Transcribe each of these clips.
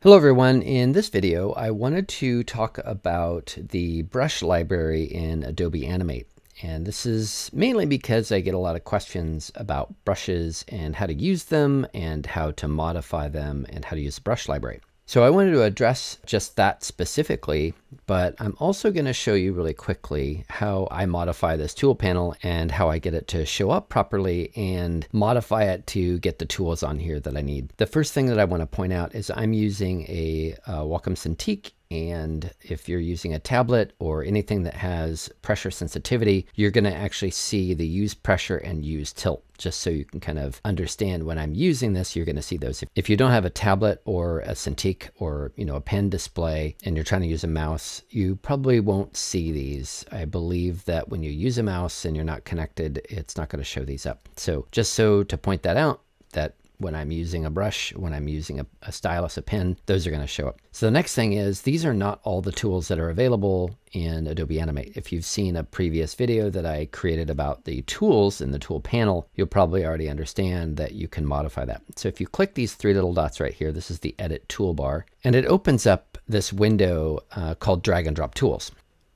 Hello everyone, in this video I wanted to talk about the brush library in Adobe Animate. And this is mainly because I get a lot of questions about brushes and how to use them and how to modify them and how to use the brush library. So I wanted to address just that specifically, but I'm also going to show you really quickly how I modify this tool panel and how I get it to show up properly and modify it to get the tools on here that I need. The first thing that I want to point out is I'm using a, a uh, Wacom Cintiq and if you're using a tablet or anything that has pressure sensitivity, you're going to actually see the use pressure and use tilt just so you can kind of understand when I'm using this, you're going to see those. If you don't have a tablet or a Cintiq or, you know, a pen display and you're trying to use a mouse, you probably won't see these. I believe that when you use a mouse and you're not connected, it's not going to show these up. So just so to point that out, that when I'm using a brush, when I'm using a, a stylus, a pen, those are going to show up. So the next thing is these are not all the tools that are available in Adobe Animate. If you've seen a previous video that I created about the tools in the tool panel, you'll probably already understand that you can modify that. So if you click these three little dots right here, this is the edit toolbar, and it opens up this window uh, called drag and drop tools.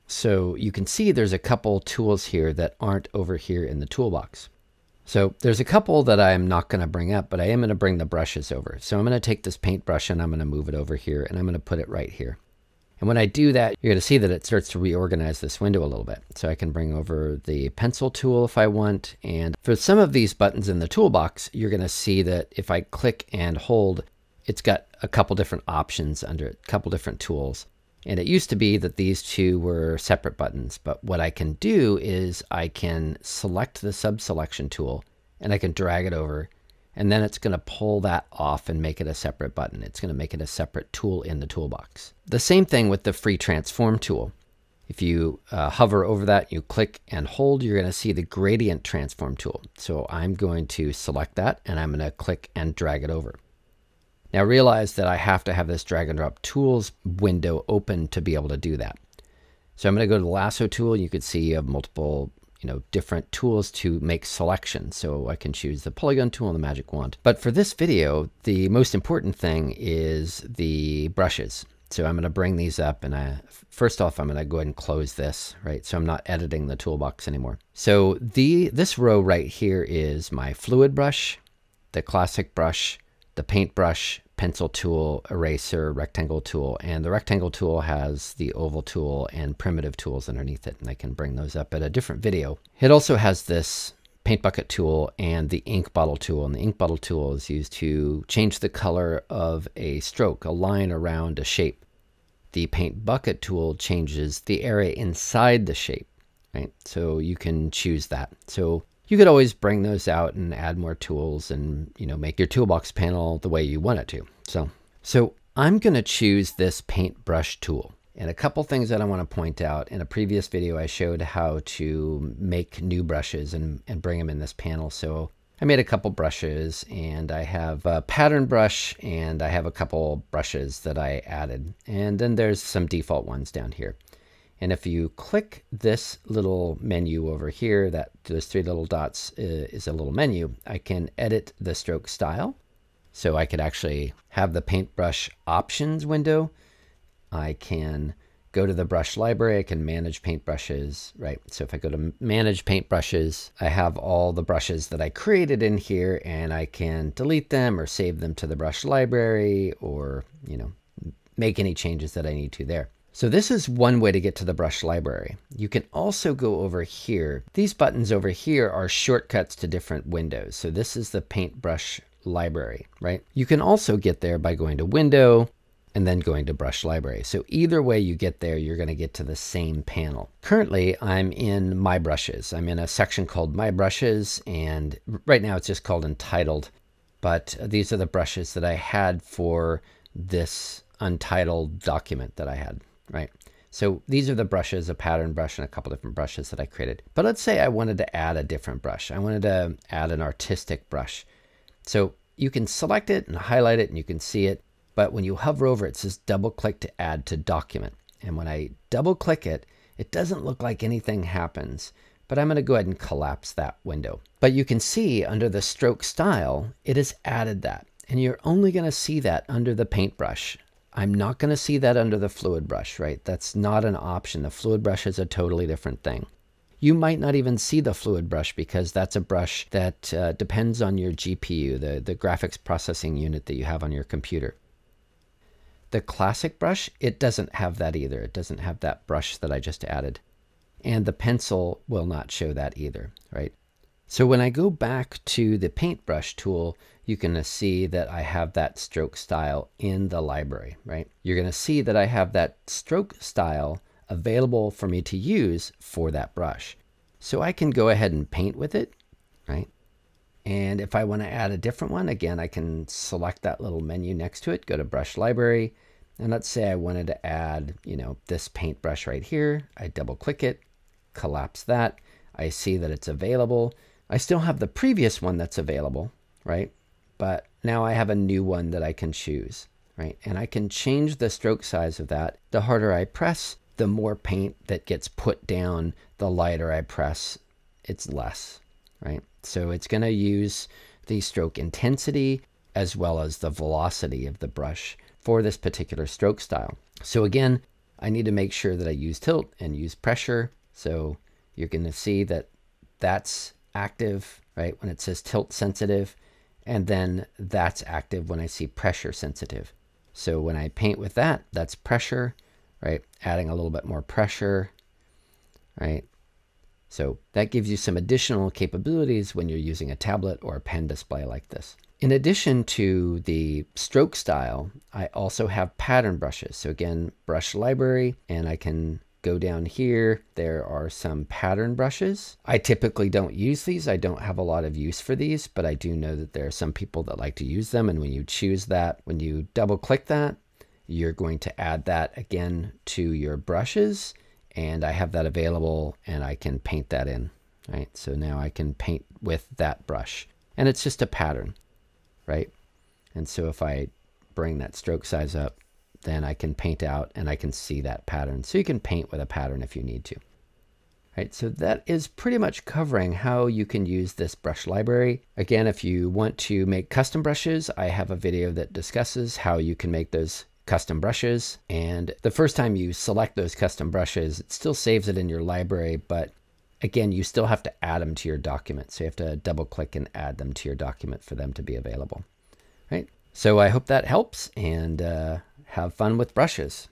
So you can see there's a couple tools here that aren't over here in the toolbox. So there's a couple that I'm not going to bring up, but I am going to bring the brushes over. So I'm going to take this paintbrush and I'm going to move it over here and I'm going to put it right here. And when I do that, you're going to see that it starts to reorganize this window a little bit. So I can bring over the pencil tool if I want. And for some of these buttons in the toolbox, you're going to see that if I click and hold, it's got a couple different options under it, a couple different tools. And it used to be that these two were separate buttons, but what I can do is I can select the subselection tool and I can drag it over and then it's going to pull that off and make it a separate button. It's going to make it a separate tool in the toolbox. The same thing with the free transform tool. If you uh, hover over that, you click and hold, you're going to see the gradient transform tool. So I'm going to select that and I'm going to click and drag it over. Now realize that I have to have this drag and drop tools window open to be able to do that. So I'm going to go to the lasso tool. You can see you have multiple you know, different tools to make selections. So I can choose the polygon tool and the magic wand. But for this video, the most important thing is the brushes. So I'm going to bring these up and I, first off, I'm going to go ahead and close this, right? So I'm not editing the toolbox anymore. So the, this row right here is my fluid brush, the classic brush, the paintbrush, pencil tool, eraser, rectangle tool, and the rectangle tool has the oval tool and primitive tools underneath it, and I can bring those up at a different video. It also has this paint bucket tool and the ink bottle tool, and the ink bottle tool is used to change the color of a stroke, a line around a shape. The paint bucket tool changes the area inside the shape, right? So you can choose that. So you could always bring those out and add more tools and, you know, make your toolbox panel the way you want it to. So, so I'm going to choose this paintbrush tool. And a couple things that I want to point out. In a previous video, I showed how to make new brushes and, and bring them in this panel. So I made a couple brushes and I have a pattern brush and I have a couple brushes that I added. And then there's some default ones down here. And if you click this little menu over here, that those three little dots uh, is a little menu, I can edit the stroke style. So I could actually have the paintbrush options window. I can go to the brush library, I can manage paintbrushes, right? So if I go to manage paintbrushes, I have all the brushes that I created in here and I can delete them or save them to the brush library or, you know, make any changes that I need to there. So this is one way to get to the brush library. You can also go over here. These buttons over here are shortcuts to different windows. So this is the paintbrush library, right? You can also get there by going to window and then going to brush library. So either way you get there, you're gonna get to the same panel. Currently, I'm in my brushes. I'm in a section called my brushes and right now it's just called entitled, but these are the brushes that I had for this untitled document that I had right? So these are the brushes, a pattern brush and a couple different brushes that I created. But let's say I wanted to add a different brush. I wanted to add an artistic brush. So you can select it and highlight it and you can see it. But when you hover over it, it says double click to add to document. And when I double click it, it doesn't look like anything happens, but I'm gonna go ahead and collapse that window. But you can see under the stroke style, it has added that. And you're only gonna see that under the paintbrush. I'm not going to see that under the fluid brush, right? That's not an option. The fluid brush is a totally different thing. You might not even see the fluid brush because that's a brush that uh, depends on your GPU, the, the graphics processing unit that you have on your computer. The classic brush, it doesn't have that either. It doesn't have that brush that I just added. And the pencil will not show that either, right? So when I go back to the paintbrush tool, you can see that I have that stroke style in the library, right? You're gonna see that I have that stroke style available for me to use for that brush. So I can go ahead and paint with it, right? And if I wanna add a different one, again, I can select that little menu next to it, go to brush library, and let's say I wanted to add, you know, this paintbrush right here. I double click it, collapse that. I see that it's available. I still have the previous one that's available, right? But now I have a new one that I can choose, right? And I can change the stroke size of that. The harder I press, the more paint that gets put down, the lighter I press, it's less, right? So it's gonna use the stroke intensity as well as the velocity of the brush for this particular stroke style. So again, I need to make sure that I use tilt and use pressure. So you're gonna see that that's active, right, when it says tilt sensitive, and then that's active when I see pressure sensitive. So when I paint with that, that's pressure, right, adding a little bit more pressure, right? So that gives you some additional capabilities when you're using a tablet or a pen display like this. In addition to the stroke style, I also have pattern brushes. So again, brush library, and I can Go down here, there are some pattern brushes. I typically don't use these. I don't have a lot of use for these, but I do know that there are some people that like to use them. And when you choose that, when you double click that, you're going to add that again to your brushes. And I have that available and I can paint that in, right? So now I can paint with that brush and it's just a pattern, right? And so if I bring that stroke size up, then I can paint out and I can see that pattern. So you can paint with a pattern if you need to. Right, so that is pretty much covering how you can use this brush library. Again, if you want to make custom brushes, I have a video that discusses how you can make those custom brushes. And the first time you select those custom brushes, it still saves it in your library, but again, you still have to add them to your document. So you have to double click and add them to your document for them to be available, right? So I hope that helps and uh, have fun with brushes.